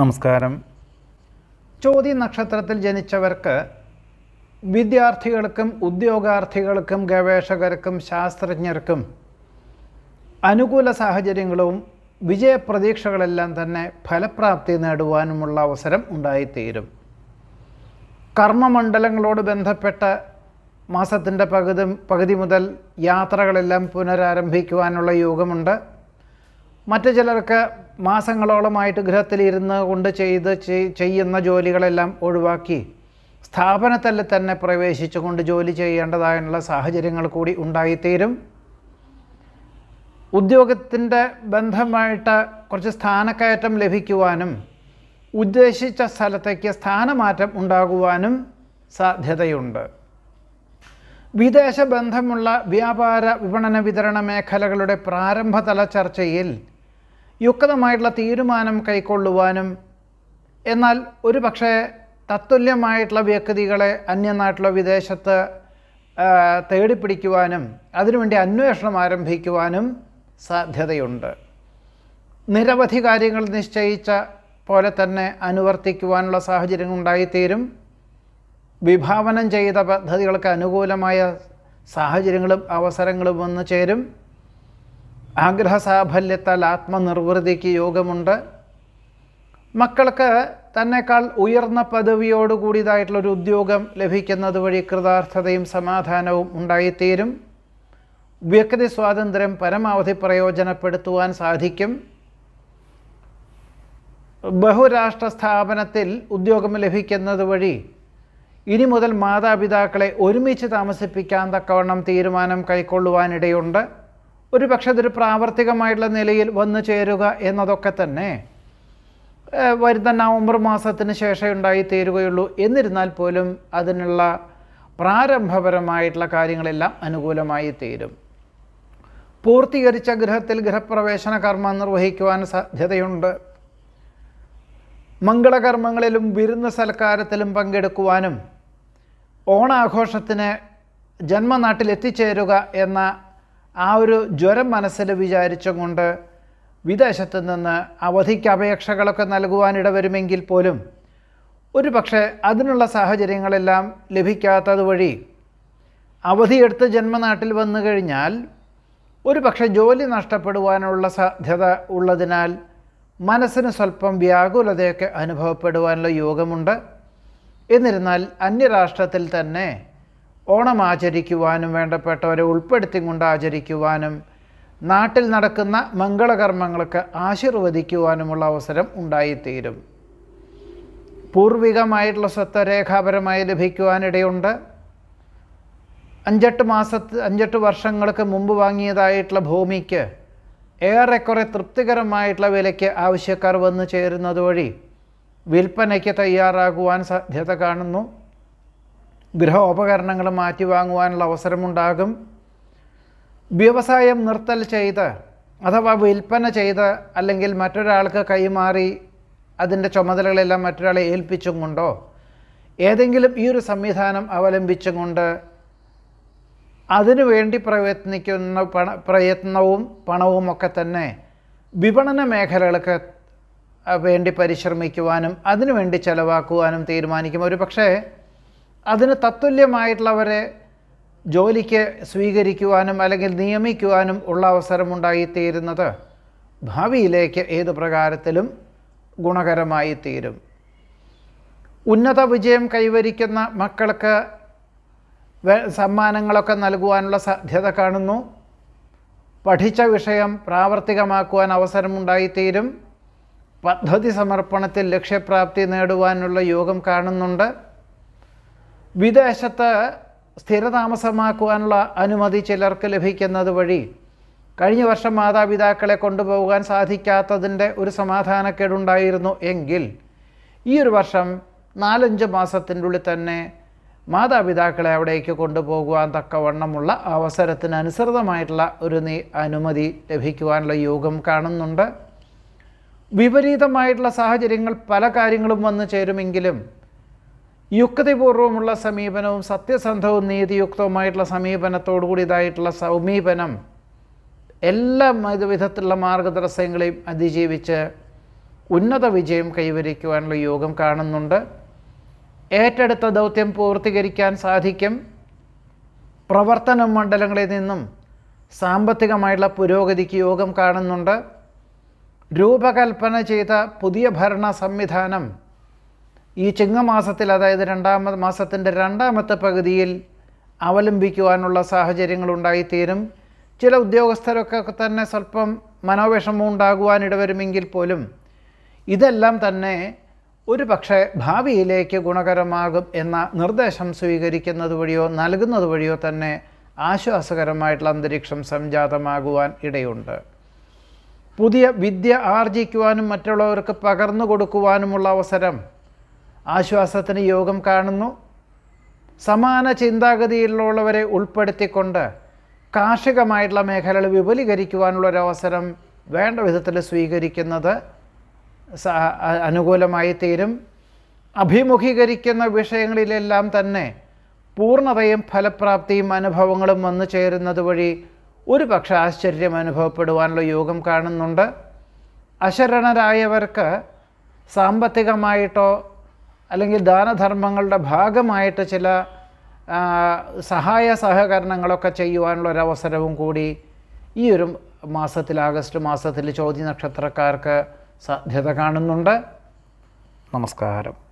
നമസ്കാരം ചോതി നക്ഷത്രത്തിൽ ജനിച്ചവർക്ക് വിദ്യാർത്ഥികൾക്കും ഉദ്യോഗാർത്ഥികൾക്കും ഗവേഷകർക്കും ശാസ്ത്രജ്ഞർക്കും അനുകൂല സാഹചര്യങ്ങളും വിജയപ്രതീക്ഷകളെല്ലാം തന്നെ ഫലപ്രാപ്തി നേടുവാനുമുള്ള അവസരം ഉണ്ടായിത്തീരും കർമ്മമണ്ഡലങ്ങളോട് ബന്ധപ്പെട്ട മാസത്തിൻ്റെ പകുതി പകുതി മുതൽ യാത്രകളെല്ലാം പുനരാരംഭിക്കുവാനുള്ള യോഗമുണ്ട് മറ്റു ചിലർക്ക് മാസങ്ങളോളമായിട്ട് ഗൃഹത്തിലിരുന്ന് കൊണ്ട് ചെയ്ത് ചെയ്യുന്ന ജോലികളെല്ലാം ഒഴിവാക്കി സ്ഥാപനത്തിൽ തന്നെ പ്രവേശിച്ചുകൊണ്ട് ജോലി ചെയ്യേണ്ടതായുള്ള സാഹചര്യങ്ങൾ കൂടി ഉണ്ടായിത്തീരും ഉദ്യോഗത്തിൻ്റെ ബന്ധമായിട്ട് കുറച്ച് സ്ഥാനക്കയറ്റം ലഭിക്കുവാനും ഉദ്ദേശിച്ച സ്ഥലത്തേക്ക് സ്ഥാനമാറ്റം ഉണ്ടാകുവാനും സാധ്യതയുണ്ട് വിദേശ ബന്ധമുള്ള വ്യാപാര വിപണന വിതരണ മേഖലകളുടെ പ്രാരംഭതല ചർച്ചയിൽ യുക്തമായിട്ടുള്ള തീരുമാനം കൈക്കൊള്ളുവാനും എന്നാൽ ഒരു പക്ഷേ തത്തുല്യമായിട്ടുള്ള വ്യക്തികളെ അന്യനാട്ടിലോ വിദേശത്ത് തേടിപ്പിടിക്കുവാനും അതിനുവേണ്ടി അന്വേഷണം ആരംഭിക്കുവാനും സാധ്യതയുണ്ട് നിരവധി കാര്യങ്ങൾ നിശ്ചയിച്ച പോലെ തന്നെ അനുവർത്തിക്കുവാനുള്ള സാഹചര്യങ്ങൾ ഉണ്ടായിത്തീരും വിഭാവനം ചെയ്ത പദ്ധതികൾക്ക് അനുകൂലമായ സാഹചര്യങ്ങളും അവസരങ്ങളും വന്നു ചേരും ആഗ്രഹസാഫല്യത്താൽ ആത്മനിർവൃതിക്ക് യോഗമുണ്ട് മക്കൾക്ക് തന്നെക്കാൾ ഉയർന്ന പദവിയോടുകൂടിയതായിട്ടുള്ളൊരു ഉദ്യോഗം ലഭിക്കുന്നത് വഴി കൃതാർത്ഥതയും സമാധാനവും ഉണ്ടായിത്തീരും വ്യക്തി സ്വാതന്ത്ര്യം പരമാവധി പ്രയോജനപ്പെടുത്തുവാൻ സാധിക്കും ബഹുരാഷ്ട്ര സ്ഥാപനത്തിൽ ഉദ്യോഗം ലഭിക്കുന്നത് വഴി ഇനി മുതൽ മാതാപിതാക്കളെ ഒരുമിച്ച് താമസിപ്പിക്കാൻ തക്കവണ്ണം തീരുമാനം കൈക്കൊള്ളുവാനിടയുണ്ട് ഒരു പക്ഷേ അതൊരു പ്രാവർത്തികമായിട്ടുള്ള നിലയിൽ വന്നു ചേരുക എന്നതൊക്കെ തന്നെ വരുന്ന നവംബർ മാസത്തിന് ശേഷം തീരുകയുള്ളൂ എന്നിരുന്നാൽ പോലും അതിനുള്ള പ്രാരംഭപരമായിട്ടുള്ള കാര്യങ്ങളെല്ലാം അനുകൂലമായി തീരും പൂർത്തീകരിച്ച ഗൃഹത്തിൽ ഗൃഹപ്രവേശന കർമ്മം നിർവഹിക്കുവാൻ സാധ്യതയുണ്ട് മംഗളകർമ്മങ്ങളിലും വിരുന്ന് സൽക്കാരത്തിലും പങ്കെടുക്കുവാനും ഓണാഘോഷത്തിന് ജന്മനാട്ടിൽ എത്തിച്ചേരുക എന്ന ആ ഒരു ജ്വരം മനസ്സിൽ വിചാരിച്ചുകൊണ്ട് വിദേശത്ത് നിന്ന് അവധിക്ക് അപേക്ഷകളൊക്കെ നൽകുവാനിട വരുമെങ്കിൽ പോലും ഒരു പക്ഷേ അതിനുള്ള സാഹചര്യങ്ങളെല്ലാം ലഭിക്കാത്തത് വഴി അവധിയെടുത്ത് ജന്മനാട്ടിൽ വന്നു കഴിഞ്ഞാൽ ഒരു പക്ഷേ ജോലി നഷ്ടപ്പെടുവാനുള്ള സാധ്യത ഉള്ളതിനാൽ മനസ്സിന് സ്വല്പം വ്യാകുലതയൊക്കെ അനുഭവപ്പെടുവാനുള്ള യോഗമുണ്ട് എന്നിരുന്നാൽ അന്യരാഷ്ട്രത്തിൽ തന്നെ ഓണം ആചരിക്കുവാനും വേണ്ടപ്പെട്ടവരെ ഉൾപ്പെടുത്തിക്കൊണ്ട് ആചരിക്കുവാനും നാട്ടിൽ നടക്കുന്ന മംഗളകർമ്മങ്ങൾക്ക് ആശീർവദിക്കുവാനുമുള്ള അവസരം ഉണ്ടായിത്തീരും പൂർവികമായിട്ടുള്ള സ്വത്വരേഖാപരമായി ലഭിക്കുവാനിടയുണ്ട് അഞ്ചെട്ട് മാസത്ത് അഞ്ചെട്ട് വർഷങ്ങൾക്ക് മുമ്പ് വാങ്ങിയതായിട്ടുള്ള ഭൂമിക്ക് ഏറെക്കുറെ തൃപ്തികരമായിട്ടുള്ള വിലയ്ക്ക് ആവശ്യക്കാർ വന്നു ചേരുന്നത് വഴി വിൽപ്പനയ്ക്ക് തയ്യാറാകുവാൻ സാധ്യത കാണുന്നു ഗൃഹോപകരണങ്ങൾ മാറ്റി വാങ്ങുവാനുള്ള അവസരമുണ്ടാകും വ്യവസായം നിർത്തൽ ചെയ്ത് അഥവാ വിൽപ്പന ചെയ്ത് അല്ലെങ്കിൽ മറ്റൊരാൾക്ക് കൈമാറി അതിൻ്റെ ചുമതലകളെല്ലാം മറ്റൊരാളെ ഏൽപ്പിച്ചും കൊണ്ടോ ഏതെങ്കിലും ഈ ഒരു സംവിധാനം അവലംബിച്ചും കൊണ്ട് അതിനുവേണ്ടി പ്രയത്നിക്കുന്ന പണ പ്രയത്നവും പണവുമൊക്കെ തന്നെ വിപണന മേഖലകൾക്ക് വേണ്ടി പരിശ്രമിക്കുവാനും അതിനുവേണ്ടി ചെലവാക്കുവാനും തീരുമാനിക്കും ഒരു പക്ഷേ അതിന് തത്തുല്യമായിട്ടുള്ളവരെ ജോലിക്ക് സ്വീകരിക്കുവാനും അല്ലെങ്കിൽ നിയമിക്കുവാനും ഉള്ള അവസരമുണ്ടായിത്തീരുന്നത് ഭാവിയിലേക്ക് ഏത് പ്രകാരത്തിലും ഗുണകരമായി തീരും ഉന്നത വിജയം കൈവരിക്കുന്ന മക്കൾക്ക് സമ്മാനങ്ങളൊക്കെ നൽകുവാനുള്ള സാധ്യത കാണുന്നു പഠിച്ച വിഷയം പ്രാവർത്തികമാക്കുവാൻ അവസരമുണ്ടായിത്തീരും പദ്ധതി സമർപ്പണത്തിൽ ലക്ഷ്യപ്രാപ്തി നേടുവാനുള്ള യോഗം കാണുന്നുണ്ട് വിദേശത്ത് സ്ഥിരതാമസമാക്കുവാനുള്ള അനുമതി ചിലർക്ക് ലഭിക്കുന്നത് വഴി കഴിഞ്ഞ വർഷം മാതാപിതാക്കളെ കൊണ്ടുപോകാൻ സാധിക്കാത്തതിൻ്റെ ഒരു സമാധാനക്കേടുണ്ടായിരുന്നു എങ്കിൽ ഈ ഒരു വർഷം നാലഞ്ച് മാസത്തിൻ്റെ ഉള്ളിൽ തന്നെ മാതാപിതാക്കളെ അവിടേക്ക് കൊണ്ടുപോകുവാൻ തക്കവണ്ണമുള്ള അവസരത്തിനനുസൃതമായിട്ടുള്ള ഒരു നീ അനുമതി ലഭിക്കുവാനുള്ള യോഗം കാണുന്നുണ്ട് വിപരീതമായിട്ടുള്ള സാഹചര്യങ്ങൾ പല കാര്യങ്ങളും വന്നു ചേരുമെങ്കിലും യുക്തിപൂർവമുള്ള സമീപനവും സത്യസന്ധവും നീതിയുക്തവുമായിട്ടുള്ള സമീപനത്തോടുകൂടി കൂടിയതായിട്ടുള്ള സമീപനം എല്ലാ വിധത്തിലുള്ള മാർഗദർശങ്ങളെയും അതിജീവിച്ച് ഉന്നത വിജയം കൈവരിക്കുവാനുള്ള യോഗം കാണുന്നുണ്ട് ഏറ്റെടുത്ത ദൗത്യം പൂർത്തീകരിക്കാൻ സാധിക്കും പ്രവർത്തന മണ്ഡലങ്ങളിൽ നിന്നും സാമ്പത്തികമായിട്ടുള്ള പുരോഗതിക്ക് യോഗം കാണുന്നുണ്ട് രൂപകൽപ്പന ചെയ്ത പുതിയ ഭരണ സംവിധാനം ഈ ചിങ്ങമാസത്തിൽ അതായത് രണ്ടാമത് മാസത്തിൻ്റെ രണ്ടാമത്തെ പകുതിയിൽ അവലംബിക്കുവാനുള്ള ഉണ്ടായിത്തീരും ചില ഉദ്യോഗസ്ഥരൊക്കെ തന്നെ സ്വല്പം മനോവിഷമം ഉണ്ടാകുവാനിടവരുമെങ്കിൽ പോലും ഇതെല്ലാം തന്നെ ഒരു പക്ഷേ ഭാവിയിലേക്ക് ഗുണകരമാകും എന്ന നിർദ്ദേശം സ്വീകരിക്കുന്നത് വഴിയോ നൽകുന്നത് വഴിയോ തന്നെ ആശ്വാസകരമായിട്ടുള്ള അന്തരീക്ഷം സംജാതമാകുവാൻ ഇടയുണ്ട് പുതിയ വിദ്യ ആർജിക്കുവാനും മറ്റുള്ളവർക്ക് പകർന്നു കൊടുക്കുവാനുമുള്ള അവസരം ആശ്വാസത്തിന് യോഗം കാണുന്നു സമാന ചിന്താഗതിയിലുള്ളവരെ ഉൾപ്പെടുത്തിക്കൊണ്ട് കാർഷികമായിട്ടുള്ള മേഖലകൾ വിപുലീകരിക്കുവാനുള്ളൊരവസരം വേണ്ട വിധത്തിൽ സ്വീകരിക്കുന്നത് അനുകൂലമായി തീരും അഭിമുഖീകരിക്കുന്ന വിഷയങ്ങളിലെല്ലാം തന്നെ പൂർണ്ണതയും ഫലപ്രാപ്തിയും അനുഭവങ്ങളും വന്നു ചേരുന്നത് വഴി ഒരു പക്ഷേ ആശ്ചര്യം അനുഭവപ്പെടുവാനുള്ള യോഗം കാണുന്നുണ്ട് അശരണരായവർക്ക് സാമ്പത്തികമായിട്ടോ അല്ലെങ്കിൽ ദാനധർമ്മങ്ങളുടെ ഭാഗമായിട്ട് ചില സഹായ സഹകരണങ്ങളൊക്കെ ചെയ്യുവാനുള്ള ഒരവസരവും കൂടി ഈ ഒരു മാസത്തിൽ ആഗസ്റ്റ് മാസത്തിൽ ചോദ്യ നക്ഷത്രക്കാർക്ക് സാധ്യത കാണുന്നുണ്ട് നമസ്കാരം